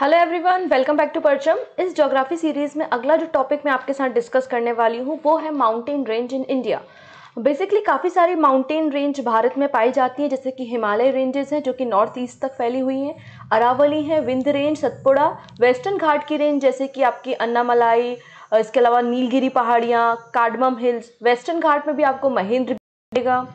Hello everyone welcome back to Parcham इस geography series में अगला जो टॉपिक मैं आपके साथ डिस्कस करने वाली हूँ वो है mountain range in India basically काफ़ी सारी माउंटेन रेंज भारत में पाई जाती हैं जैसे कि हिमालय रेंजेस हैं जो कि नॉर्थ ईस्ट तक फैली हुई हैं अरावली हैं विंद रेंज सतपुड़ा वेस्टर्न घाट की रेंज जैसे कि आपकी अन्नामलाई इसके अलावा नीलगिरी पहाड़ियाँ काडमम हिल्स वेस्टर्न घाट में भी आपको महेंद्र मिलेगा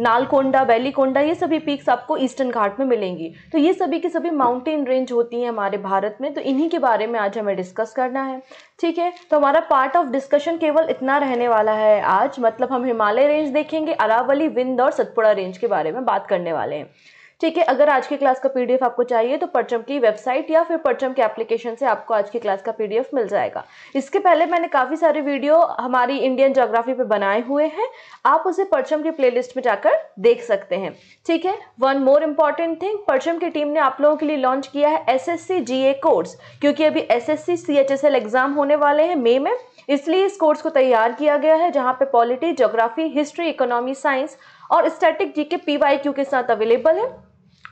नालकोंडा वैलीकोंडा ये सभी पीक्स आपको ईस्टर्न घाट में मिलेंगी तो ये सभी की सभी माउंटेन रेंज होती हैं हमारे भारत में तो इन्हीं के बारे में आज हमें डिस्कस करना है ठीक है तो हमारा पार्ट ऑफ डिस्कशन केवल इतना रहने वाला है आज मतलब हम हिमालय रेंज देखेंगे अरावली विंद और सतपुड़ा रेंज के बारे में बात करने वाले हैं ठीक है अगर आज की क्लास का पीडीएफ आपको चाहिए तो परचम की वेबसाइट या फिर परचम के एप्लीकेशन से आपको आज की क्लास का पीडीएफ मिल जाएगा इसके पहले मैंने काफ़ी सारे वीडियो हमारी इंडियन जोग्राफी पे बनाए हुए हैं आप उसे परचम की प्लेलिस्ट में जाकर देख सकते हैं ठीक है वन मोर इम्पॉर्टेंट थिंग परचम की टीम ने आप लोगों के लिए लॉन्च किया है एस एस कोर्स क्योंकि अभी एस एस एग्ज़ाम होने वाले हैं मे में इसलिए इस कोर्स को तैयार किया गया है जहाँ पे polity geography history economy science और स्टैटिक जीके पीवाईक्यू के साथ अवेलेबल है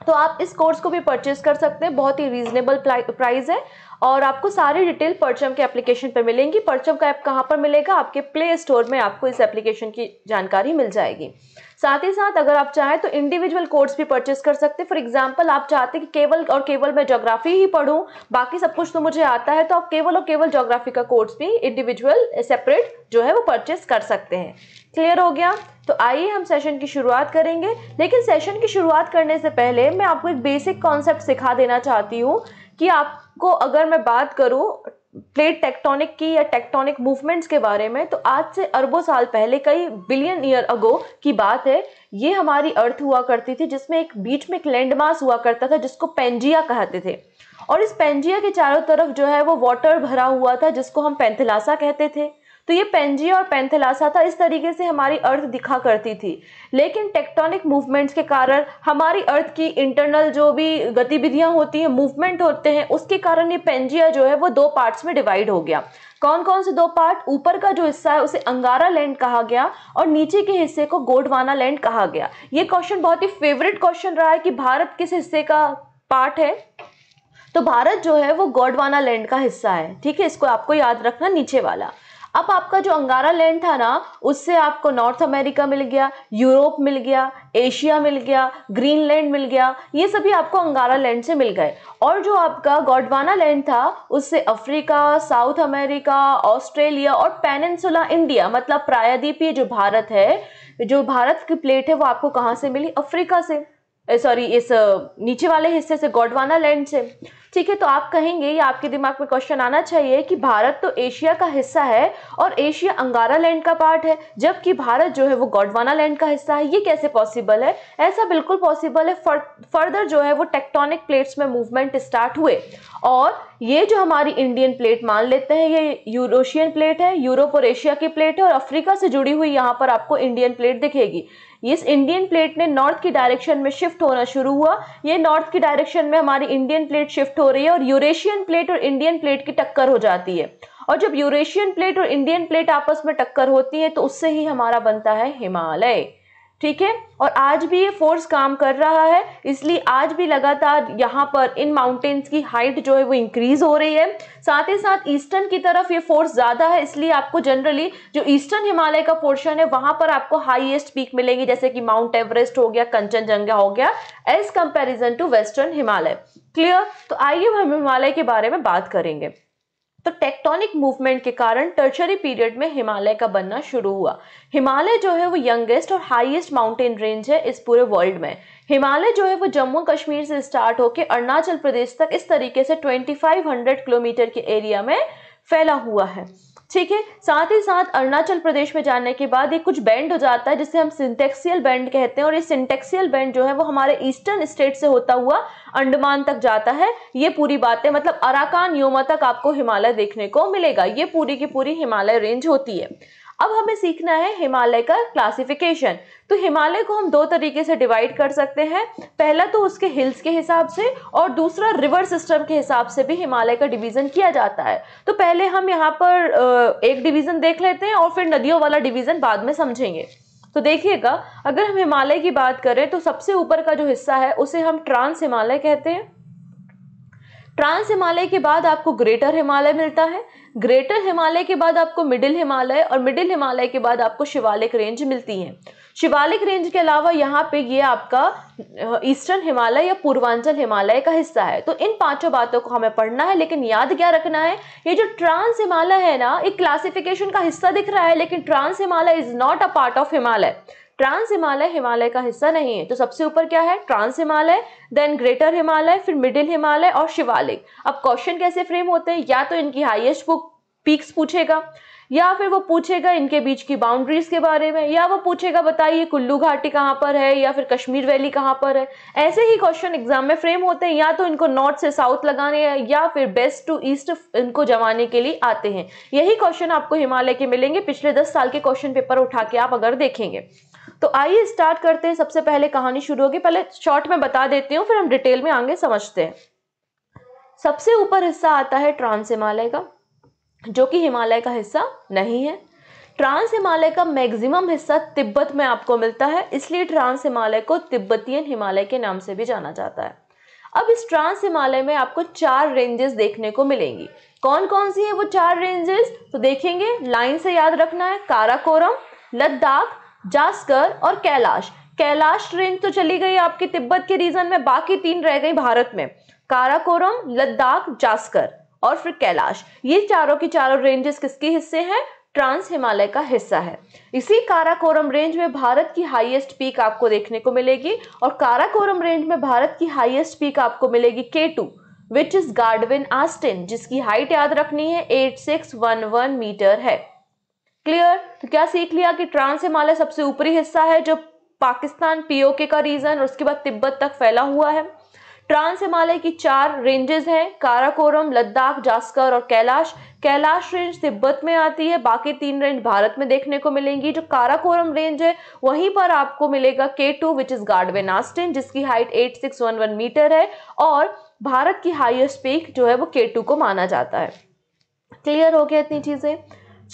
तो आप इस कोर्स को भी परचेज कर सकते हैं बहुत ही रीजनेबल प्राइस है और आपको सारी डिटेल परचम के एप्लीकेशन पर मिलेंगी परचम का ऐप कहाँ पर मिलेगा आपके प्ले स्टोर में आपको इस एप्लीकेशन की जानकारी मिल जाएगी साथ ही साथ अगर आप चाहें तो इंडिविजुअल कोर्स भी परचेस कर सकते हैं फॉर एग्जाम्पल आप चाहते कि केवल और केवल मैं जोग्राफी ही पढ़ूँ बाकी सब कुछ तो मुझे आता है तो आप केवल और केवल जोग्राफी का कोर्स भी इंडिविजुअल सेपरेट जो है वो परचेस कर सकते हैं क्लियर हो गया तो आइए हम सेशन की शुरुआत करेंगे लेकिन सेशन की शुरुआत करने से पहले मैं आपको एक बेसिक कॉन्सेप्ट सिखा देना चाहती हूँ कि आपको अगर मैं बात करूँ प्लेट टेक्टोनिक की या टेक्टोनिक मूवमेंट्स के बारे में तो आज से अरबों साल पहले कई बिलियन ईयर अगो की बात है ये हमारी अर्थ हुआ करती थी जिसमें एक बीच में एक लैंडमास हुआ करता था जिसको पेंजिया कहते थे और इस पेंजिया के चारों तरफ जो है वो वाटर भरा हुआ था जिसको हम पेंथिलासा कहते थे तो ये पेंजी और पेंथेलासा था इस तरीके से हमारी अर्थ दिखा करती थी लेकिन टेक्टोनिक मूवमेंट्स के कारण हमारी अर्थ की इंटरनल जो भी गतिविधियां होती हैं मूवमेंट होते हैं उसके कारण ये पेंजिया जो है वो दो पार्ट्स में डिवाइड हो गया कौन कौन से दो पार्ट ऊपर का जो हिस्सा है उसे अंगारा लैंड कहा गया और नीचे के हिस्से को गोडवाना लैंड कहा गया ये क्वेश्चन बहुत ही फेवरेट क्वेश्चन रहा है कि भारत किस हिस्से का पार्ट है तो भारत जो है वो गोडवाना लैंड का हिस्सा है ठीक है इसको आपको याद रखना नीचे वाला अब आपका जो अंगारा लैंड था ना उससे आपको नॉर्थ अमेरिका मिल गया यूरोप मिल गया एशिया मिल गया ग्रीनलैंड मिल गया ये सभी आपको अंगारा लैंड से मिल गए और जो आपका गोडवाना लैंड था उससे अफ्रीका साउथ अमेरिका ऑस्ट्रेलिया और पेनसुला इंडिया मतलब प्रायद्वीपीय जो भारत है जो भारत की प्लेट है वो आपको कहाँ से मिली अफ्रीका से सॉरी इस नीचे वाले हिस्से से गोडवाना लैंड से ठीक है तो आप कहेंगे या आपके दिमाग में क्वेश्चन आना चाहिए कि भारत तो एशिया का हिस्सा है और एशिया अंगारा लैंड का पार्ट है जबकि भारत जो है वो गोडवाना लैंड का हिस्सा है ये कैसे पॉसिबल है ऐसा बिल्कुल पॉसिबल है फर, फर्दर जो है वो टेक्टोनिक प्लेट्स में मूवमेंट स्टार्ट हुए और ये जो हमारी इंडियन प्लेट मान लेते हैं ये यूरोशियन प्लेट है यूरोप और एशिया की प्लेट है और अफ्रीका से जुड़ी हुई यहाँ पर आपको इंडियन प्लेट दिखेगी इस इंडियन प्लेट ने नॉर्थ की डायरेक्शन में शिफ्ट होना शुरू हुआ ये नॉर्थ की डायरेक्शन में हमारी इंडियन प्लेट शिफ्ट हो रही है और यूरेशियन प्लेट और इंडियन प्लेट की टक्कर हो जाती है और जब यूरेशियन प्लेट और इंडियन प्लेट आपस में टक्कर होती है तो उससे ही हमारा बनता है हिमालय ठीक है और आज भी ये फोर्स काम कर रहा है इसलिए आज भी लगातार यहाँ पर इन माउंटेन्स की हाइट जो है वो इंक्रीज हो रही है साथ ही साथ ईस्टर्न की तरफ ये फोर्स ज़्यादा है इसलिए आपको जनरली जो ईस्टर्न हिमालय का पोर्शन है वहाँ पर आपको हाईएस्ट पीक मिलेगी जैसे कि माउंट एवरेस्ट हो गया कंचनजंगा हो गया as comparison to western Himalaya clear तो आइए हम हिमालय के बारे में बात करेंगे तो टेक्टोनिक मूवमेंट के कारण टर्चरी पीरियड में हिमालय का बनना शुरू हुआ हिमालय जो है वो यंगेस्ट और हाईएस्ट माउंटेन रेंज है इस पूरे वर्ल्ड में हिमालय जो है वो जम्मू कश्मीर से स्टार्ट होकर अरुणाचल प्रदेश तक इस तरीके से 2500 किलोमीटर के एरिया में फैला हुआ है ठीक है साथ ही साथ अरुणाचल प्रदेश में जाने के बाद ये कुछ बैंड हो जाता है जिसे हम सिंटेक्सियल बैंड कहते हैं और ये सिंटेक्सियल बैंड जो है वो हमारे ईस्टर्न स्टेट से होता हुआ अंडमान तक जाता है ये पूरी बातें मतलब अराकान योमा तक आपको हिमालय देखने को मिलेगा ये पूरी की पूरी हिमालय रेंज होती है अब हमें सीखना है हिमालय का क्लासिफिकेशन तो हिमालय को हम दो तरीके से डिवाइड कर सकते हैं पहला तो उसके हिल्स के हिसाब से और दूसरा रिवर सिस्टम के हिसाब से भी हिमालय का डिवीजन किया जाता है तो पहले हम यहाँ पर एक डिवीजन देख लेते हैं और फिर नदियों वाला डिवीजन बाद में समझेंगे तो देखिएगा अगर हम हिमालय की बात करें तो सबसे ऊपर का जो हिस्सा है उसे हम ट्रांस हिमालय कहते हैं ट्रांस हिमालय के बाद आपको ग्रेटर हिमालय मिलता है ग्रेटर हिमालय के बाद आपको मिडिल हिमालय और मिडिल हिमालय के बाद आपको शिवालिक रेंज मिलती है शिवालिक रेंज के अलावा यहाँ पे ये आपका ईस्टर्न हिमालय या पूर्वांचल हिमालय का हिस्सा है तो इन पांचों बातों को हमें पढ़ना है लेकिन याद क्या रखना है ये जो ट्रांस हिमालय है ना एक क्लासिफिकेशन का हिस्सा दिख रहा है लेकिन trans Himalaya is not a part of Himalaya trans Himalaya Himalaya का हिस्सा नहीं है तो सबसे ऊपर क्या है trans Himalaya then greater Himalaya फिर मिडिल हिमालय और शिवालिक अब क्वेश्चन कैसे फ्रेम होते हैं या तो इनकी हाइएस्ट पीक्स पूछेगा या फिर वो पूछेगा इनके बीच की बाउंड्रीज के बारे में या वो पूछेगा बताइए कुल्लू घाटी कहाँ पर है या फिर कश्मीर वैली कहाँ पर है ऐसे ही क्वेश्चन एग्जाम में फ्रेम होते हैं या तो इनको नॉर्थ से साउथ लगाने या फिर बेस्ट टू ईस्ट इनको जमाने के लिए आते हैं यही क्वेश्चन आपको हिमालय के मिलेंगे पिछले दस साल के क्वेश्चन पेपर उठा के आप अगर देखेंगे तो आइए स्टार्ट करते हैं सबसे पहले कहानी शुरू होगी पहले शॉर्ट में बता देती हूँ फिर हम डिटेल में आगे समझते हैं सबसे ऊपर हिस्सा आता है ट्रांस हिमालय का जो कि हिमालय का हिस्सा नहीं है ट्रांस हिमालय का मैक्सिमम हिस्सा तिब्बत में आपको मिलता है इसलिए ट्रांस हिमालय को तिब्बतियन हिमालय के नाम से भी जाना जाता है अब इस ट्रांस हिमालय में आपको चार रेंजेस देखने को मिलेंगी कौन कौन सी है वो चार रेंजेस तो देखेंगे लाइन से याद रखना है काराकोरम लद्दाख जास्कर और कैलाश कैलाश ट्रेन तो चली गई आपके तिब्बत के रीजन में बाकी तीन रह गई भारत में काराकोरम लद्दाख जास्कर और फिर कैलाश ये चारों की चारों रेंजेस किसके हिस्से हैं ट्रांस हिमालय का हिस्सा है इसी काराकोरम रेंज में भारत की हाईएस्ट पीक आपको देखने को मिलेगी और काराकोरम रेंज में भारत की हाईएस्ट पीक आपको मिलेगी K two which is Godwin Austen जिसकी हाइट याद रखनी है eight six one one metre है क्लियर तो क्या सीख लिया कि ट्रांस हिमालय सबसे ऊपरी हिस्सा है जो पाकिस्तान पीओके का रीजन और उसके बाद तिब्बत तक फैला हुआ है ट्रांस हिमालय की चार रेंजेस हैं काराकोरम लद्दाख जास्कर और कैलाश कैलाश रेंज तिब्बत में आती है बाकी तीन रेंज भारत में देखने को मिलेंगी जो काराकोरम रेंज है वहीं पर आपको मिलेगा के टू विच इज गार्डवेनास्टिन जिसकी हाइट 8611 मीटर है और भारत की हाईएस्ट पीक जो है वो के टू को माना जाता है क्लियर हो गया इतनी चीज़ें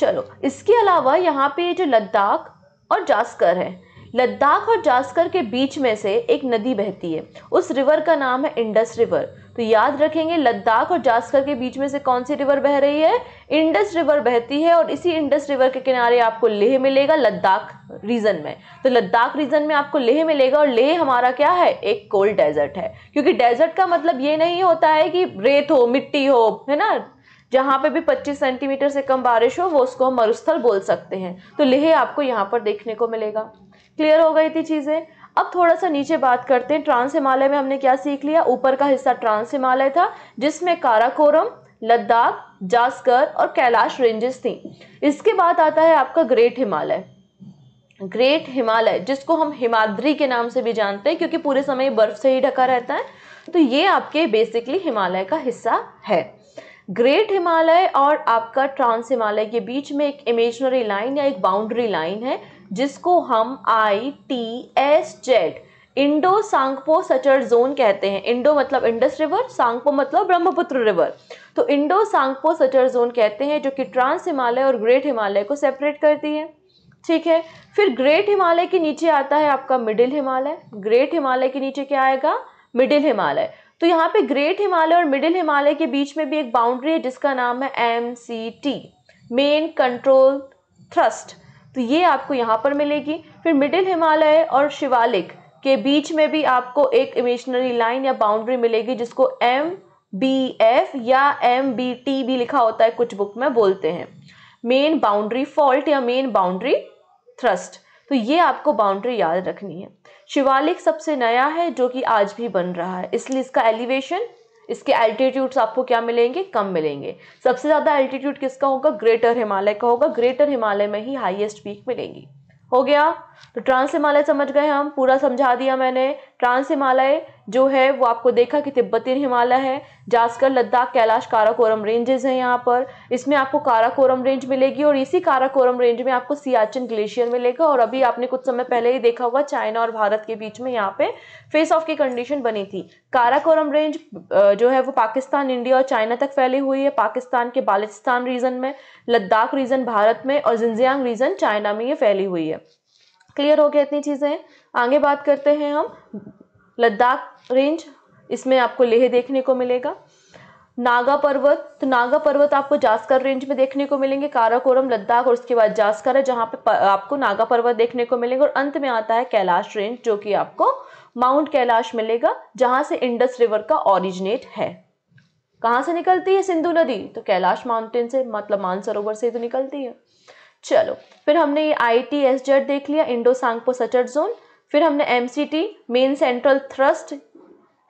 चलो इसके अलावा यहाँ पे जो लद्दाख और जास्कर है लद्दाख और जास्कर के बीच में से एक नदी बहती है उस रिवर का नाम है इंडस रिवर तो याद रखेंगे लद्दाख और जास्कर के बीच में से कौन सी रिवर बह रही है इंडस रिवर बहती है और इसी इंडस रिवर के किनारे आपको लेह मिलेगा लद्दाख रीजन में तो लद्दाख रीजन में आपको लेह मिलेगा और लेह हमारा क्या है एक कोल्ड डेजर्ट है क्योंकि डेजर्ट का मतलब ये नहीं होता है कि रेत हो मिट्टी हो है ना जहाँ पे भी 25 सेंटीमीटर से कम बारिश हो वो उसको हम मरुस्थल बोल सकते हैं तो लेह आपको यहाँ पर देखने को मिलेगा क्लियर हो गई थी चीज़ें अब थोड़ा सा नीचे बात करते हैं ट्रांस हिमालय में हमने क्या सीख लिया ऊपर का हिस्सा ट्रांस हिमालय था जिसमें काराकोरम लद्दाख जास्कर और कैलाश रेंजेस थी इसके बाद आता है आपका ग्रेट हिमालय ग्रेट हिमालय जिसको हम हिमाद्री के नाम से भी जानते हैं क्योंकि पूरे समय बर्फ से ही ढका रहता है तो ये आपके बेसिकली हिमालय का हिस्सा है ग्रेट हिमालय और आपका ट्रांस हिमालय के बीच में एक इमेजनरी लाइन या एक बाउंड्री लाइन है जिसको हम I T S Z Indo Tsangpo suture zone कहते हैं इंडो मतलब इंडस रिवर सांगपो मतलब ब्रह्मपुत्र रिवर तो इंडो सांगपो सचर जोन कहते हैं जो कि ट्रांस हिमालय और ग्रेट हिमालय को सेपरेट करती है ठीक है फिर ग्रेट हिमालय के नीचे आता है आपका मिडिल हिमालय ग्रेट हिमालय के नीचे क्या आएगा मिडिल हिमालय तो यहाँ पे ग्रेट हिमालय और मिडिल हिमालय के बीच में भी एक बाउंड्री है जिसका नाम है M C T main control thrust तो ये आपको यहाँ पर मिलेगी फिर मिडिल हिमालय और शिवालिक के बीच में भी आपको एक इमेजनरी लाइन या बाउंड्री मिलेगी जिसको एम बी एफ या एम बी टी भी लिखा होता है कुछ बुक में बोलते हैं मेन बाउंड्री फॉल्ट या मेन बाउंड्री थ्रस्ट तो ये आपको बाउंड्री याद रखनी है शिवालिक सबसे नया है जो कि आज भी बन रहा है इसलिए इसका एलिवेशन इसके एल्टीट्यूड्स आपको क्या मिलेंगे कम मिलेंगे सबसे ज़्यादा एल्टीट्यूड किसका होगा ग्रेटर हिमालय का होगा ग्रेटर हिमालय में ही हाईएस्ट पीक मिलेंगी हो गया तो ट्रांस हिमालय समझ गए हम पूरा समझा दिया मैंने ट्रांस हिमालय जो है वो आपको देखा कि तिब्बतीन हिमालय है जास्कर लद्दाख कैलाश काराकोरम रेंजेस हैं यहाँ पर इसमें आपको काराकोरम रेंज मिलेगी और इसी काराकोरम रेंज में आपको सियाचिन ग्लेशियर मिलेगा और अभी आपने कुछ समय पहले ही देखा होगा चाइना और भारत के बीच में यहाँ पे फेस ऑफ की कंडीशन बनी थी काराकोरम रेंज जो है वो पाकिस्तान इंडिया और चाइना तक फैली हुई है पाकिस्तान के बालिस्तान रीजन में लद्दाख रीजन भारत में और जिंजियांग रीजन चाइना में ये फैली हुई है क्लियर हो गया इतनी चीज़ें आगे बात करते हैं हम लद्दाख रेंज इसमें आपको लेह देखने को मिलेगा नागा पर्वत तो नागा पर्वत आपको जास्कर रेंज में देखने को मिलेंगे काराकोरम लद्दाख और उसके बाद जास्कर है जहाँ पे आपको नागा पर्वत देखने को मिलेंगे और अंत में आता है कैलाश रेंज जो कि आपको माउंट कैलाश मिलेगा जहाँ से इंडस रिवर का ओरिजिनेट है कहाँ से निकलती है सिंधु नदी तो कैलाश माउंटेन से मतलब मानसरोवर से तो निकलती है चलो फिर हमने ये आई टी एस जेड देख लिया इंडो सांगपो सटर जोन फिर हमने M C T main central thrust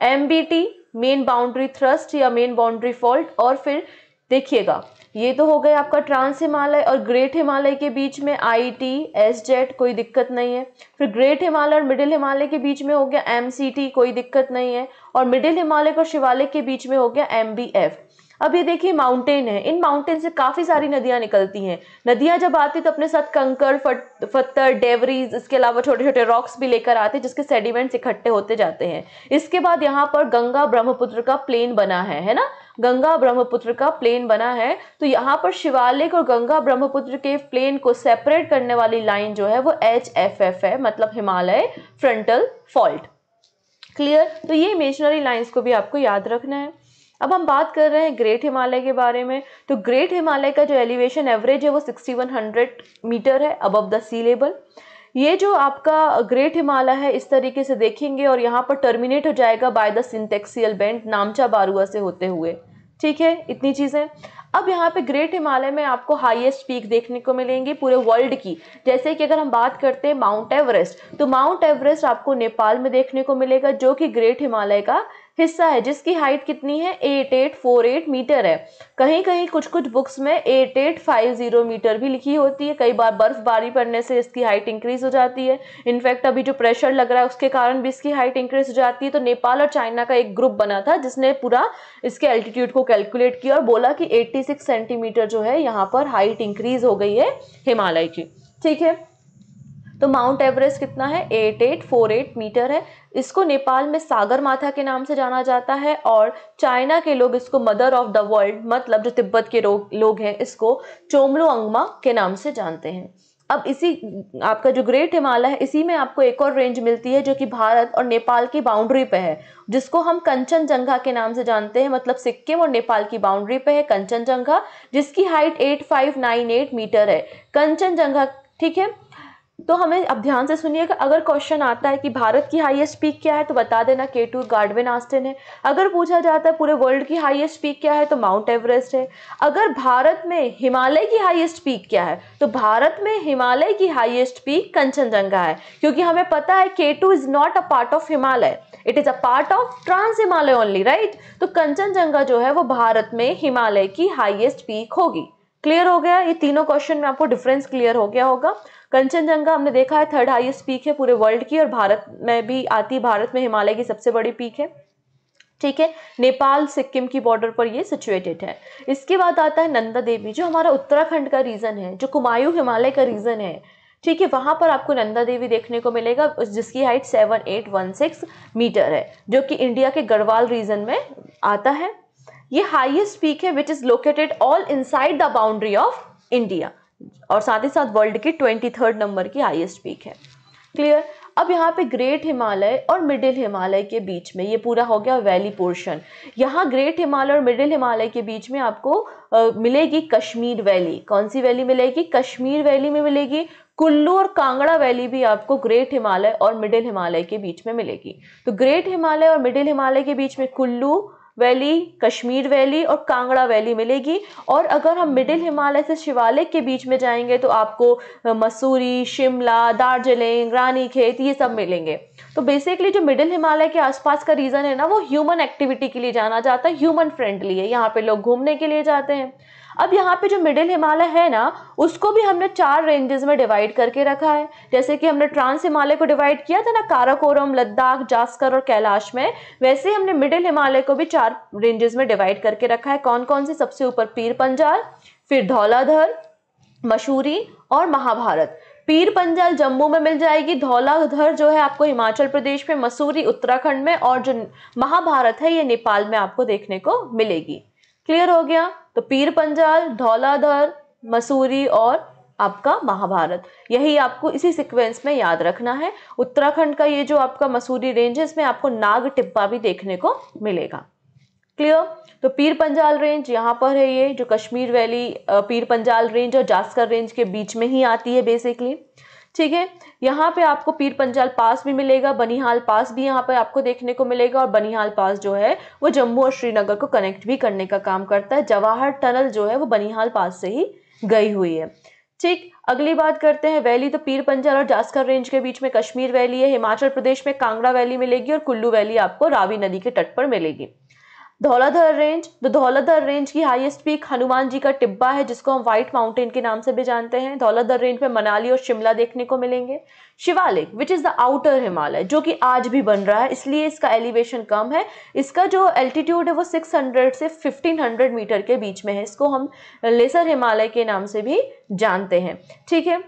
M B T main boundary thrust या मेन बाउंड्री फॉल्ट और फिर देखिएगा ये तो हो गए आपका ट्रांस हिमालय और ग्रेट हिमालय के बीच में आई टी एस जेड कोई दिक्कत नहीं है फिर ग्रेट हिमालय और मिडिल हिमालय के बीच में हो गया एम सी टी कोई दिक्कत नहीं है और मिडिल हिमालय और शिवालय के बीच में हो गया एम बी एफ अब ये देखिए माउंटेन है इन माउंटेन से काफ़ी सारी नदियाँ निकलती हैं नदियाँ जब आती तो अपने साथ कंकर फट फत्तर डेवरीज इसके अलावा छोटे छोटे रॉक्स भी लेकर आते जिसके सेडिमेंट्स इकट्ठे होते जाते हैं इसके बाद यहाँ पर गंगा ब्रह्मपुत्र का प्लेन बना है है ना गंगा ब्रह्मपुत्र का प्लेन बना है तो यहाँ पर शिवालिक और गंगा ब्रह्मपुत्र के प्लेन को सेपरेट करने वाली लाइन जो है वो एच एफ एफ है मतलब हिमालय फ्रंटल फॉल्ट क्लियर तो ये इमेजनरी लाइन्स को भी आपको याद रखना है अब हम बात कर रहे हैं ग्रेट हिमालय के बारे में तो ग्रेट हिमालय का जो एलिवेशन एवरेज है वो 6100 मीटर है अबव द सी लेवल ये जो आपका ग्रेट हिमालय है इस तरीके से देखेंगे और यहाँ पर टर्मिनेट हो जाएगा by the syntaxial bend Namcha Barwa से होते हुए ठीक है इतनी चीज़ें अब यहाँ पे ग्रेट हिमालय में आपको हाईएस्ट पीक देखने को मिलेंगी पूरे वर्ल्ड की जैसे कि अगर हम बात करते हैं माउंट एवरेस्ट तो माउंट एवरेस्ट आपको नेपाल में देखने को मिलेगा जो कि ग्रेट हिमालय का हिस्सा है जिसकी हाइट कितनी है eight eight four eight metre है कहीं कहीं कुछ कुछ बुक्स में eight eight five zero metre भी लिखी होती है कई बार बर्फबारी पड़ने से इसकी हाइट इंक्रीज हो जाती है इनफैक्ट अभी जो प्रेशर लग रहा है उसके कारण भी इसकी हाइट इंक्रीज हो जाती है तो नेपाल और चाइना का एक ग्रुप बना था जिसने पूरा इसके एल्टीट्यूड को कैलकुलेट किया और बोला कि एट्टी सेंटीमीटर जो है यहाँ पर हाइट इंक्रीज हो गई है हिमालय की ठीक है तो माउंट एवरेस्ट कितना है 8848 मीटर है इसको नेपाल में सागर माथा के नाम से जाना जाता है और चाइना के लोग इसको मदर ऑफ द वर्ल्ड मतलब जो तिब्बत के लोग हैं इसको चोमलो अंगमा के नाम से जानते हैं अब इसी आपका जो ग्रेट हिमालय है इसी में आपको एक और रेंज मिलती है जो कि भारत और नेपाल की बाउंड्री पे है जिसको हम जंगा के नाम से जानते हैं मतलब सिक्किम और नेपाल की बाउंड्री पे है कंचनजंगा जिसकी हाइट 8598 मीटर है कंचनजंगा ठीक है तो हमें अब ध्यान से सुनिएगा अगर क्वेश्चन आता है कि भारत की हाईएस्ट पीक क्या है तो बता देना के टू गार्डविन आस्टिन है अगर पूछा जाता है पूरे वर्ल्ड की हाईएस्ट पीक क्या है तो माउंट एवरेस्ट है अगर भारत में हिमालय की हाईएस्ट पीक क्या है तो भारत में हिमालय की हाईएस्ट पीक कंचनजंगा है क्योंकि हमें पता है के is not a part of Himalaya it is a part of trans Himalaya only right तो कंचनजंगा जो है वो भारत में हिमालय की हाइएस्ट पीक होगी क्लियर हो गया ये तीनों क्वेश्चन में आपको डिफरेंस क्लियर हो गया होगा कंचनजंगा हमने देखा है थर्ड हाईएस्ट पीक है पूरे वर्ल्ड की और भारत में भी आती है भारत में हिमालय की सबसे बड़ी पीक है ठीक है नेपाल सिक्किम की बॉर्डर पर ये सिचुएटेड है इसके बाद आता है नंदा देवी जो हमारा उत्तराखंड का रीजन है जो कुमायूं हिमालय का रीजन है ठीक है वहाँ पर आपको नंदा देवी देखने को मिलेगा जिसकी height seven eight one six metre है जो कि इंडिया के गढ़वाल रीजन में आता है ये हाईएस्ट पीक है which is located all inside the boundary of India और साथ ही साथ वर्ल्ड की ट्वेंटी थर्ड नंबर की हाईएस्ट पीक है क्लियर अब यहाँ पे ग्रेट हिमालय और मिडिल हिमालय के बीच में ये पूरा हो गया वैली पोर्शन यहाँ ग्रेट हिमालय और मिडिल हिमालय के बीच में आपको आ, मिलेगी कश्मीर वैली कौन सी वैली मिलेगी कश्मीर वैली में मिलेगी कुल्लू और कांगड़ा वैली भी आपको ग्रेट हिमालय और मिडिल हिमालय के बीच में मिलेगी तो ग्रेट हिमालय और मिडिल हिमालय के बीच में कुल्लू वैली कश्मीर वैली और कांगड़ा वैली मिलेगी और अगर हम हम्म। मिडिल हिमालय से शिवालय के बीच में जाएंगे तो आपको मसूरी शिमला दार्जिलिंग रानी खेत ये सब मिलेंगे तो बेसिकली जो मिडिल हिमालय के आसपास का रीज़न है ना वो ह्यूमन एक्टिविटी के लिए जाना जाता है ह्यूमन फ्रेंडली है यहाँ पे लोग घूमने के लिए जाते हैं अब यहाँ पे जो मिडिल हिमालय है ना उसको भी हमने चार रेंजेस में डिवाइड करके रखा है जैसे कि हमने ट्रांस हिमालय को डिवाइड किया था ना काराकोरम लद्दाख जास्कर और कैलाश में वैसे हमने मिडिल हिमालय को भी चार रेंजेस में डिवाइड करके रखा है कौन कौन से सबसे ऊपर पीर पंजाल फिर धौलाधर मशहूरी और महाभारत पीर पंजाल जम्मू में मिल जाएगी धौलाधर जो है आपको हिमाचल प्रदेश में मसूरी उत्तराखंड में और जो महाभारत है ये नेपाल में आपको देखने को मिलेगी क्लियर हो गया तो पीर पंजाल धौलाधर मसूरी और आपका महाभारत यही आपको इसी सीक्वेंस में याद रखना है उत्तराखंड का ये जो आपका मसूरी रेंज है इसमें आपको नाग टिप्पा भी देखने को मिलेगा क्लियर तो पीर पंजाल रेंज यहाँ पर है ये जो कश्मीर वैली पीर पंजाल रेंज और जास्कर रेंज के बीच में ही आती है बेसिकली ठीक है यहाँ पे आपको पीर पंजाल पास भी मिलेगा बनिहाल पास भी यहाँ पे आपको देखने को मिलेगा और बनिहाल पास जो है वो जम्मू और श्रीनगर को कनेक्ट भी करने का काम करता है जवाहर टनल जो है वो बनिहाल पास से ही गई हुई है ठीक अगली बात करते हैं वैली तो पीर पंजाल और जास्कर रेंज के बीच में कश्मीर वैली है हिमाचल प्रदेश में कांगड़ा वैली मिलेगी और कुल्लू वैली आपको रावी नदी के तट पर मिलेगी धौलाधर रेंज तो धौलाधर रेंज की हाईएस्ट पीक हनुमान जी का टिब्बा है जिसको हम व्हाइट माउंटेन के नाम से भी जानते हैं धौलाधर रेंज में मनाली और शिमला देखने को मिलेंगे Shivalik which is the outer Himalaya जो कि आज भी बन रहा है इसलिए इसका एलिवेशन कम है इसका जो एल्टीट्यूड है वो 600 से 1500 मीटर के बीच में है इसको हम लेसर हिमालय के नाम से भी जानते हैं ठीक है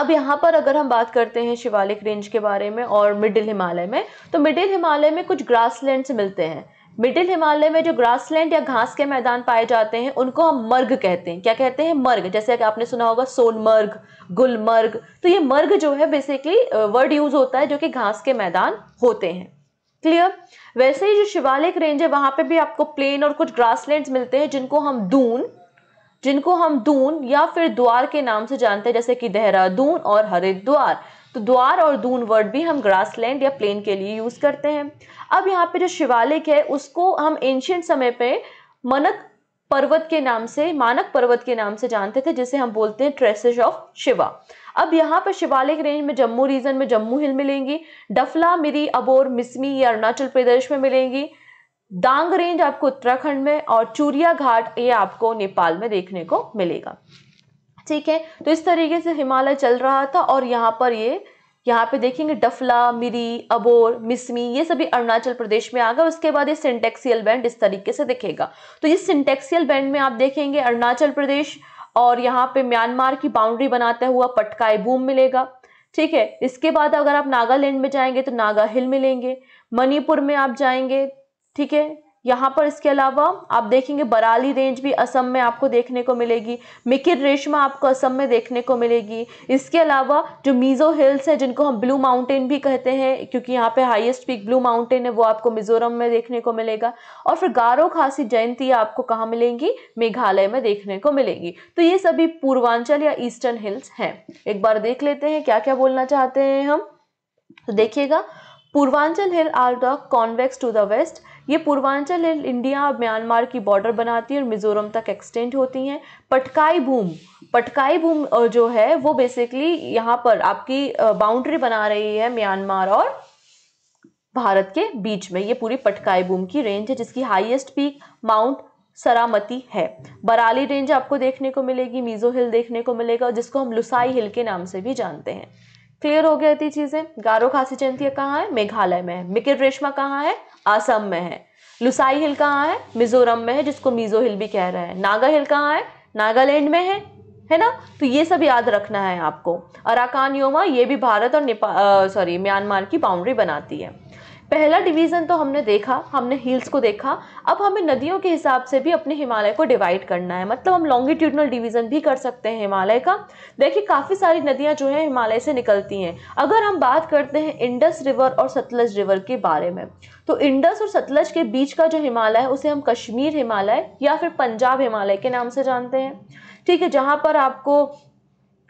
अब यहाँ पर अगर हम बात करते हैं शिवालिक रेंज के बारे में और मिडिल हिमालय में तो मिडिल हिमालय में कुछ ग्रासलैंड्स मिलते हैं मिडिल हिमालय में जो ग्रासलैंड या घास के मैदान पाए जाते हैं उनको हम मर्ग कहते हैं क्या कहते हैं मर्ग जैसे कि आपने सुना होगा सोनमर्ग गुलमर्ग तो ये मर्ग जो है बेसिकली वर्ड यूज होता है जो कि घास के मैदान होते हैं क्लियर वैसे ही जो शिवालिक रेंज है वहां पे भी आपको प्लेन और कुछ ग्रासलैंड्स मिलते हैं जिनको हम दून जिनको हम दून या फिर द्वार के नाम से जानते हैं जैसे कि देहरादून और हरिद्वार तो द्वार और दून वर्ड भी हम ग्रास लैंड या प्लेन के लिए यूज़ करते हैं अब यहाँ पे जो शिवालिक है उसको हम एंशियंट समय पे मनक पर्वत के नाम से मानक पर्वत के नाम से जानते थे जिसे हम बोलते हैं ट्रेसेज ऑफ शिवा अब यहाँ पर शिवालिक रेंज में जम्मू रीजन में जम्मू हिल मिलेंगी डफला मिरी अबोर मिसमी या अरुणाचल प्रदेश में मिलेंगी दांग रेंज आपको उत्तराखंड में और चूरिया घाट ये आपको नेपाल में देखने को मिलेगा ठीक है तो इस तरीके से हिमालय चल रहा था और यहाँ पर ये यहाँ पे देखेंगे डफला मिरी अबोर मिसमी ये सभी अरुणाचल प्रदेश में आ गए उसके बाद ये सिंटेक्सियल बैंड इस तरीके से दिखेगा तो ये सिंटेक्सियल बैंड में आप देखेंगे अरुणाचल प्रदेश और यहाँ पे म्यांमार की बाउंड्री बनाते हुआ पटकाई बूम मिलेगा ठीक है इसके बाद अगर आप नागालैंड में जाएंगे तो नागा हिल मिलेंगे मणिपुर में आप जाएंगे ठीक है यहाँ पर इसके अलावा आप देखेंगे बराली रेंज भी असम में आपको देखने को मिलेगी मिकिर रेशमा आपको असम में देखने को मिलेगी इसके अलावा जो मीज़ो हिल्स है जिनको हम ब्लू माउंटेन भी कहते हैं क्योंकि यहाँ पे हाईएस्ट पीक ब्लू माउंटेन है वो आपको मिज़ोरम में देखने को मिलेगा और फिर गारो खासी जयंती आपको कहाँ मिलेंगी मेघालय में देखने को मिलेगी तो ये सभी पूर्वांचल या ईस्टर्न हिल्स हैं एक बार देख लेते हैं क्या क्या बोलना चाहते हैं हम तो देखिएगा Purvanchal hill are the convex to the west ये पूर्वांचल हिल इंडिया और म्यांमार की बॉर्डर बनाती है और मिजोरम तक एक्सटेंड होती हैं पटकाई भूम पटकाई भूम जो है वो बेसिकली यहाँ पर आपकी बाउंड्री बना रही है म्यांमार और भारत के बीच में ये पूरी पटकाई भूम की रेंज है जिसकी हाईएस्ट पीक माउंट सरामती है बराली रेंज आपको देखने को मिलेगी मीजो हिल देखने को मिलेगा जिसको हम लुसाई हिल के नाम से भी जानते हैं क्लियर हो गया थी चीज़ें गारो खासी जयंती कहाँ है मेघालय में है मिकिर रेशमा कहाँ है असम में है लुसाई हिल कहाँ है मिजोरम में है जिसको मिजो हिल भी कह रहे हैं नागा हिल कहाँ है नागालैंड में है है ना तो ये सब याद रखना है आपको अराकान योमा ये भी भारत और नेपाल सॉरी म्यांमार की बाउंड्री बनाती है पहला डिवीज़न तो हमने देखा हमने हिल्स को देखा अब हमें नदियों के हिसाब से भी अपने हिमालय को डिवाइड करना है मतलब हम लॉन्गिट्यूडनल डिवीज़न भी कर सकते हैं हिमालय का देखिए काफ़ी सारी नदियाँ जो हैं हिमालय से निकलती हैं अगर हम बात करते हैं इंडस रिवर और सतलज रिवर के बारे में तो इंडस और सतलज के बीच का जो हिमालय है उसे हम कश्मीर हिमालय या फिर पंजाब हिमालय के नाम से जानते हैं ठीक है जहाँ पर आपको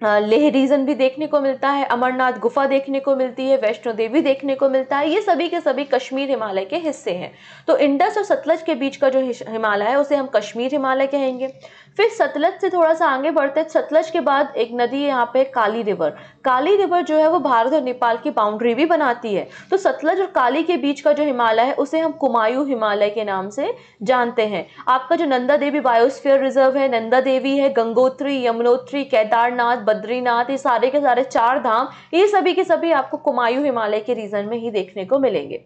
लेह रीजन भी देखने को मिलता है अमरनाथ गुफा देखने को मिलती है वैष्णो देवी देखने को मिलता है ये सभी के सभी कश्मीर हिमालय के हिस्से हैं तो इंडस और सतलज के बीच का जो हिमालय है उसे हम कश्मीर हिमालय कहेंगे फिर सतलज से थोड़ा सा आगे बढ़ते हैं सतलज के बाद एक नदी यहाँ पे काली रिवर काली रिवर जो है वो भारत और नेपाल की बाउंड्री भी बनाती है तो सतलज और काली के बीच का जो हिमालय है उसे हम कुमायूं हिमालय के नाम से जानते हैं आपका जो नंदा देवी बायोस्फीयर रिजर्व है नंदा देवी है गंगोत्री यमुनोत्री केदारनाथ बद्रीनाथ ये सारे के सारे चार धाम ये सभी के सभी आपको कुमायूं हिमालय के रीजन में ही देखने को मिलेंगे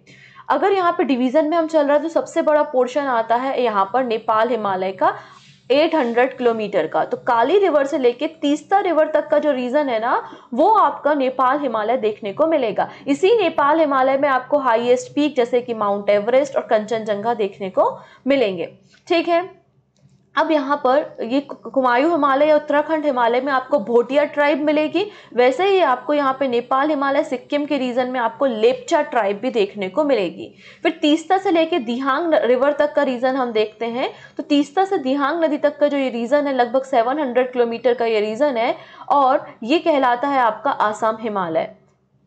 अगर यहाँ पे डिवीजन में हम चल रहे हैं तो सबसे बड़ा पोर्शन आता है यहाँ पर नेपाल हिमालय का 800 किलोमीटर का तो काली रिवर से लेके तीस्ता रिवर तक का जो रीजन है ना वो आपका नेपाल हिमालय देखने को मिलेगा इसी नेपाल हिमालय में आपको हाईएस्ट पीक जैसे कि माउंट एवरेस्ट और कंचनजंगा देखने को मिलेंगे ठीक है अब यहाँ पर ये कुमायूं हिमालय या उत्तराखंड हिमालय में आपको भोटिया ट्राइब मिलेगी वैसे ही आपको यहाँ पे नेपाल हिमालय सिक्किम के रीजन में आपको लेपचा ट्राइब भी देखने को मिलेगी फिर तीस्ता से लेके दिहांग रिवर तक का रीजन हम देखते हैं तो तीस्ता से दिहांग नदी तक का जो ये रीजन है लगभग सेवन किलोमीटर का ये रीजन है और ये कहलाता है आपका आसाम हिमालय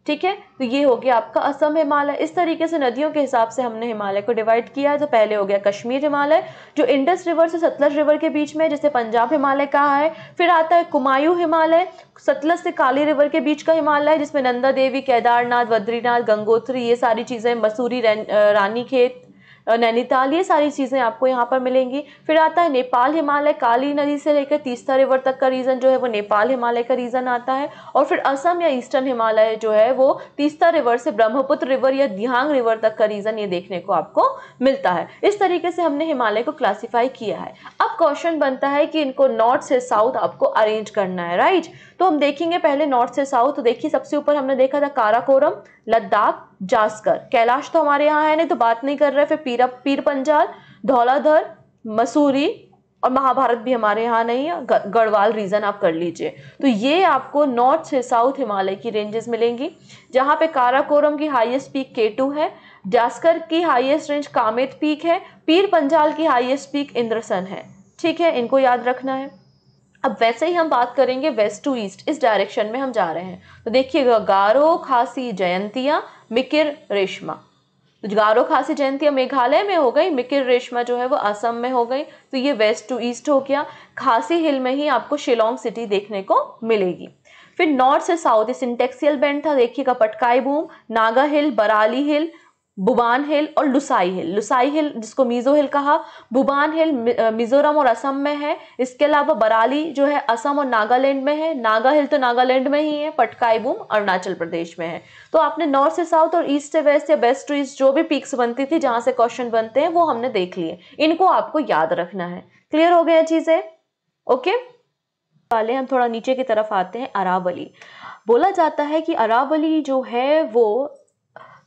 ठीक है तो ये हो गया आपका असम हिमालय इस तरीके से नदियों के हिसाब से हमने हिमालय को डिवाइड किया है तो पहले हो गया कश्मीर हिमालय जो इंडस रिवर से सतलज रिवर के बीच में जिसे पंजाब हिमालय कहा है फिर आता है कुमायूं हिमालय सतलज से काली रिवर के बीच का हिमालय जिसमें नंदा देवी केदारनाथ बद्रीनाथ गंगोत्री ये सारी चीज़ें मसूरी रानीखेत नैनीताल ये सारी चीज़ें आपको यहाँ पर मिलेंगी फिर आता है नेपाल हिमालय काली नदी से लेकर तीस्ता रिवर तक का रीज़न जो है वो नेपाल हिमालय का रीज़न आता है और फिर असम या ईस्टर्न हिमालय जो है वो तीस्ता रिवर से ब्रह्मपुत्र रिवर या दिहांग रिवर तक का रीज़न ये देखने को आपको मिलता है इस तरीके से हमने हिमालय को क्लासीफाई किया है अब क्वेश्चन बनता है कि इनको नॉर्थ से साउथ आपको अरेंज करना है राइट तो हम देखेंगे पहले नॉर्थ से साउथ तो देखिए सबसे ऊपर हमने देखा था काराकोरम लद्दाख जास्कर कैलाश तो हमारे यहाँ है नहीं तो बात नहीं कर रहे फिर पीरा पीर पंजाल धौलाधर मसूरी और महाभारत भी हमारे यहाँ नहीं है गढ़वाल रीजन आप कर लीजिए तो ये आपको नॉर्थ से साउथ हिमालय की रेंजेस मिलेंगी जहाँ पे काराकोरम की हाईएस्ट पीक केटू है जास्कर की हाईएस्ट रेंज कामेत पीक है पीर पंजाल की हाईएस्ट पीक इंद्रसन है ठीक है इनको याद रखना है अब वैसे ही हम बात करेंगे वेस्ट टू ईस्ट इस डायरेक्शन में हम जा रहे हैं तो देखिएगा गारो खासी जयंतिया मिकिर रेशमा तो गारो खासी जयंतिया मेघालय में हो गई मिकिर रेशमा जो है वो असम में हो गई तो ये वेस्ट टू ईस्ट हो गया खासी हिल में ही आपको शिलोंग सिटी देखने को मिलेगी फिर नॉर्थ से साउथ इंटेक्सियल बैंड था देखिएगा पटकाई बूम नागा हिल बराली हिल बुबान हिल और लुसाई हिल लुसाई हिल जिसको मिज़ो हिल कहा बुबान हिल मिज़ोरम और असम में है इसके अलावा बराली जो है असम और नागालैंड में है नागा हिल तो नागालैंड में ही है पटकाईबूम अरुणाचल प्रदेश में है तो आपने नॉर्थ से साउथ और ईस्ट से वेस्ट या वेस्ट टू ईस्ट जो भी पीक्स बनती थी जहाँ से क्वेश्चन बनते हैं वो हमने देख लिए इनको आपको याद रखना है क्लियर हो गया चीज़ें ओके पहले हम थोड़ा नीचे की तरफ आते हैं अरावली बोला जाता है कि अरावली जो है वो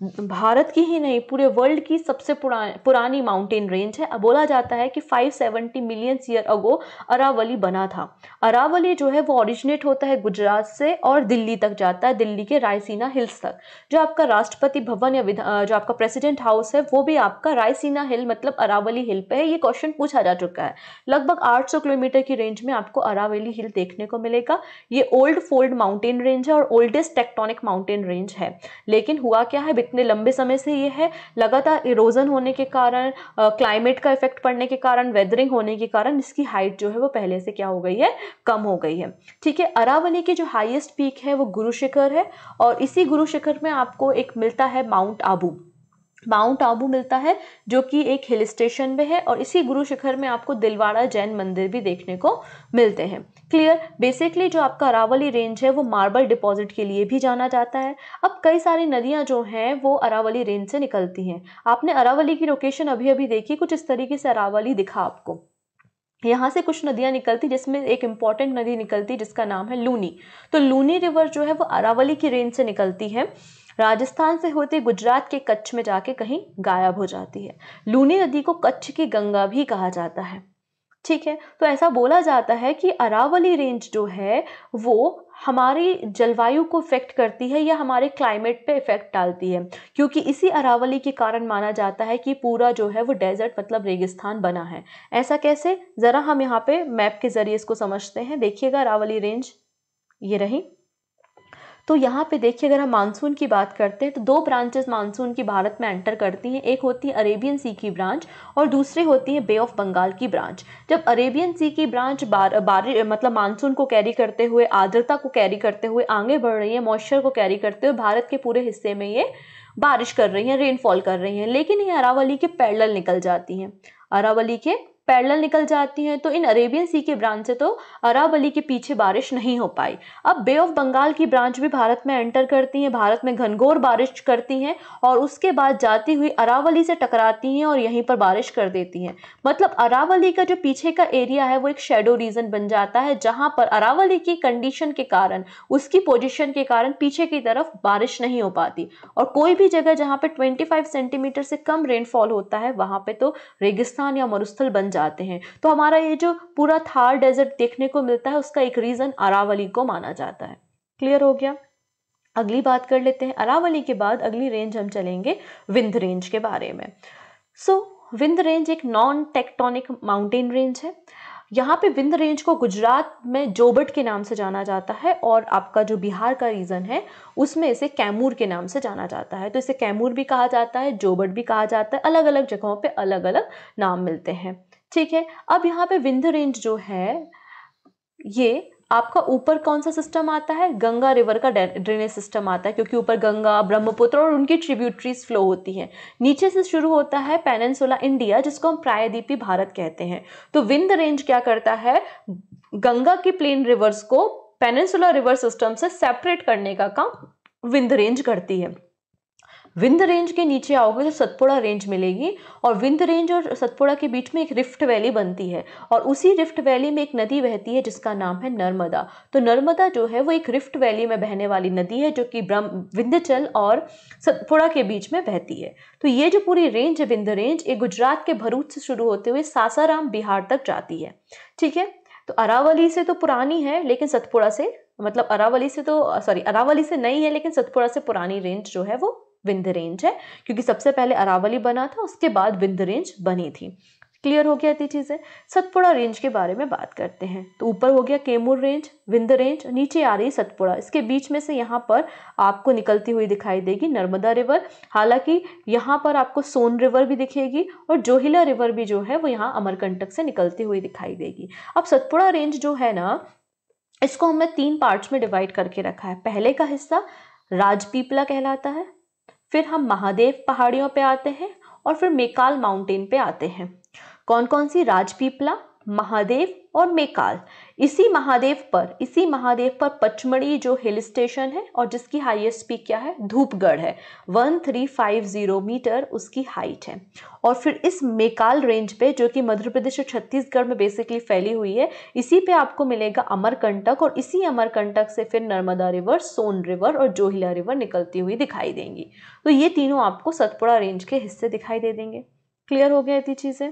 भारत की ही नहीं पूरे वर्ल्ड की सबसे पुरानी पुरानी माउंटेन रेंज है बोला जाता है कि 570 मिलियन ईयर अगो अरावली बना था अरावली जो है वो ओरिजिनेट होता है गुजरात से और दिल्ली तक जाता है दिल्ली के रायसीना हिल्स तक जो आपका राष्ट्रपति भवन या जो आपका प्रेसिडेंट हाउस है वो भी आपका रायसीना हिल मतलब अरावली हिल पर है ये क्वेश्चन पूछा जा चुका है लगभग आठ किलोमीटर की रेंज में आपको अरावली हिल देखने को मिलेगा ये ओल्ड फोल्ड माउंटेन रेंज है और ओल्डेस्ट टेक्टोनिक माउंटेन रेंज है लेकिन हुआ क्या है इतने लंबे समय से ये है लगातार इरोजन होने के कारण क्लाइमेट का इफेक्ट पड़ने के कारण वेदरिंग होने के कारण इसकी हाइट जो है वो पहले से क्या हो गई है कम हो गई है ठीक है अरावली की जो हाइएस्ट पीक है वो गुरुशिखर है और इसी गुरुशिखर में आपको एक मिलता है माउंट आबू माउंट आबू मिलता है जो कि एक हिल स्टेशन में है और इसी गुरु शिखर में आपको दिलवाड़ा जैन मंदिर भी देखने को मिलते हैं क्लियर बेसिकली जो आपका अरावली रेंज है वो मार्बल डिपॉजिट के लिए भी जाना जाता है अब कई सारी नदियां जो हैं वो अरावली रेंज से निकलती हैं आपने अरावली की लोकेशन अभी अभी देखी कुछ इस तरीके से अरावली दिखा आपको यहाँ से कुछ नदियाँ निकलती जिसमें एक इम्पॉर्टेंट नदी निकलती जिसका नाम है लूनी तो लूनी रिवर जो है वो अरावली की रेंज से निकलती है राजस्थान से होते गुजरात के कच्छ में जाके कहीं गायब हो जाती है लूनी नदी को कच्छ की गंगा भी कहा जाता है ठीक है तो ऐसा बोला जाता है कि अरावली रेंज जो है वो हमारी जलवायु को इफ़ेक्ट करती है या हमारे क्लाइमेट पे इफ़ेक्ट डालती है क्योंकि इसी अरावली के कारण माना जाता है कि पूरा जो है वो डेजर्ट मतलब रेगिस्तान बना है ऐसा कैसे ज़रा हम यहाँ पे मैप के ज़रिए इसको समझते हैं देखिएगा अरावली रेंज ये रही तो यहाँ पे देखिए अगर हम मानसून की बात करते हैं तो दो ब्रांचेस मानसून की भारत में एंटर करती हैं एक होती है अरेबियन सी की ब्रांच और दूसरी होती है बे ऑफ बंगाल की ब्रांच जब अरेबियन सी की ब्रांच बार, बार मतलब मानसून को कैरी करते हुए आर्द्रता को कैरी करते हुए आगे बढ़ रही है मॉइस्चर को कैरी करते हुए भारत के पूरे हिस्से में ये बारिश कर रही हैं रेनफॉल कर रही हैं लेकिन ये अरावली के पैडल निकल जाती हैं अरावली के पैरल निकल जाती हैं तो इन अरेबियन सी के ब्रांच से तो अरावली के पीछे बारिश नहीं हो पाई अब बे ऑफ बंगाल की ब्रांच भी भारत में एंटर करती हैं भारत में घनघोर बारिश करती हैं और उसके बाद जाती हुई अरावली से टकराती हैं और यहीं पर बारिश कर देती हैं मतलब अरावली का जो पीछे का एरिया है वो एक शेडो रीजन बन जाता है जहाँ पर अरावली की कंडीशन के कारण उसकी पोजिशन के कारण पीछे की तरफ बारिश नहीं हो पाती और कोई भी जगह जहाँ पर ट्वेंटी सेंटीमीटर से कम रेनफॉल होता है वहाँ पर तो रेगिस्तान या मरुस्थल बन जाते हैं तो हमारा ये जो पूरा थार डेजर्ट देखने को मिलता है उसका एक रीज़न अरावली को माना जाता है क्लियर हो गया अगली बात कर लेते हैं अरावली के बाद अगली रेंज हम चलेंगे विंध रेंज के बारे में सो so, विंध रेंज एक नॉन टेक्टोनिक माउंटेन रेंज है यहाँ पे विंध रेंज को गुजरात में जोबट के नाम से जाना जाता है और आपका जो बिहार का रीजन है उसमें इसे कैमूर के नाम से जाना जाता है तो इसे कैमूर भी कहा जाता है जोबट भी कहा जाता है अलग अलग जगहों पे अलग अलग नाम मिलते हैं ठीक है अब यहाँ पे विंध्य रेंज जो है ये आपका ऊपर कौन सा सिस्टम आता है गंगा रिवर का ड्रेनेज सिस्टम आता है क्योंकि ऊपर गंगा ब्रह्मपुत्र और उनकी ट्रिब्यूटरीज फ्लो होती हैं नीचे से शुरू होता है पेनसोला इंडिया जिसको हम प्रायद्वीपी भारत कहते हैं तो विंद रेंज क्या करता है गंगा की प्लेन रिवर्स को पेनसुलर रिवर सिस्टम से सेपरेट करने का काम विंध रेंज करती है विंद रेंज के नीचे आओगे तो सतपुड़ा रेंज मिलेगी और विंद रेंज और सतपुड़ा के बीच में एक रिफ्ट वैली बनती है और उसी रिफ्ट वैली में एक नदी बहती है जिसका नाम है नर्मदा तो नर्मदा जो है वो एक रिफ्ट वैली में बहने वाली नदी है जो कि ब्रह्म विंध्याचल और सतपुड़ा के बीच में बहती है तो ये जो पूरी रेंज है विंध्य रेंज ये गुजरात के भरूच से शुरू होते हुए सासाराम बिहार तक जाती है ठीक है तो अरावली से तो पुरानी है लेकिन सतपुड़ा से मतलब अरावली से तो सॉरी अरावली से नई है लेकिन सतपुड़ा से पुरानी रेंज जो है वो विंध रेंज है क्योंकि सबसे पहले अरावली बना था उसके बाद विंध रेंज बनी थी क्लियर हो गया इतनी चीज़ें सतपुड़ा रेंज के बारे में बात करते हैं तो ऊपर हो गया केमूर रेंज विंध्य रेंज नीचे आ रही सतपुड़ा इसके बीच में से यहाँ पर आपको निकलती हुई दिखाई देगी नर्मदा रिवर हालांकि यहाँ पर आपको सोन रिवर भी दिखेगी और जोहिला रिवर भी जो है वो यहाँ अमरकंटक से निकलती हुई दिखाई देगी अब सतपुड़ा रेंज जो है ना इसको हमने तीन पार्ट्स में डिवाइड करके रखा है पहले का हिस्सा राजपीपला कहलाता है फिर हम महादेव पहाड़ियों पे आते हैं और फिर मेकाल माउंटेन पे आते हैं कौन कौन सी राजपीपला महादेव और मेकाल इसी महादेव पर इसी महादेव पर पचमढ़ी जो हिल स्टेशन है और जिसकी हाईएस्ट पीक क्या है धूपगढ़ है 1350 मीटर उसकी हाइट है और फिर इस मेकाल रेंज पे जो कि मध्य प्रदेश और छत्तीसगढ़ में बेसिकली फैली हुई है इसी पे आपको मिलेगा अमरकंटक और इसी अमरकंटक से फिर नर्मदा रिवर सोन रिवर और जोहिला रिवर निकलती हुई दिखाई देंगी तो ये तीनों आपको सतपुड़ा रेंज के हिस्से दिखाई दे देंगे क्लियर हो गया इतनी चीज़ें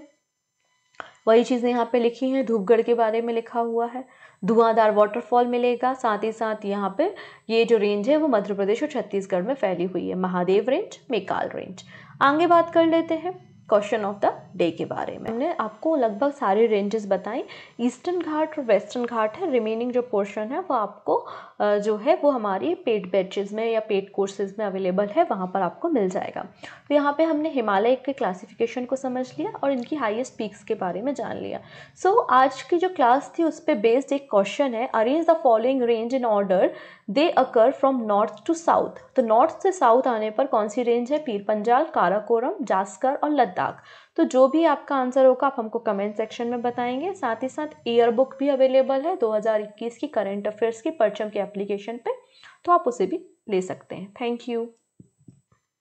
वही चीज़ें यहाँ पे लिखी हैं धूपगढ़ के बारे में लिखा हुआ है धुआंधार वाटरफॉल मिलेगा साथ ही साथ यहाँ पे ये जो रेंज है वो मध्य प्रदेश और छत्तीसगढ़ में फैली हुई है महादेव रेंज मेकाल रेंज आगे बात कर लेते हैं क्वेश्चन ऑफ द डे के बारे में हमने आपको लगभग सारे रेंजेस बताएं ईस्टर्न घाट और वेस्टर्न घाट है रिमेनिंग जो पोर्शन है वो आपको जो है वो हमारी पेड बैचेज़ में या पेड कोर्सेज़ में अवेलेबल है वहाँ पर आपको मिल जाएगा तो यहाँ पे हमने हिमालय के क्लासिफिकेशन को समझ लिया और इनकी हाईएस्ट पीक्स के बारे में जान लिया सो so, आज की जो क्लास थी उस पर बेस्ड एक क्वेश्चन है arrange the following range in order they occur from north to south तो नॉर्थ से साउथ आने पर कौन सी रेंज है पीर पंजाल काराकोरम जास्कर और लद्दाख तो जो भी आपका आंसर होगा आप हमको कमेंट सेक्शन में बताएंगे साथ ही साथ ईयर बुक भी अवेलेबल है 2021 की करंट अफेयर्स की परचम के एप्लीकेशन पे तो आप उसे भी ले सकते हैं थैंक यू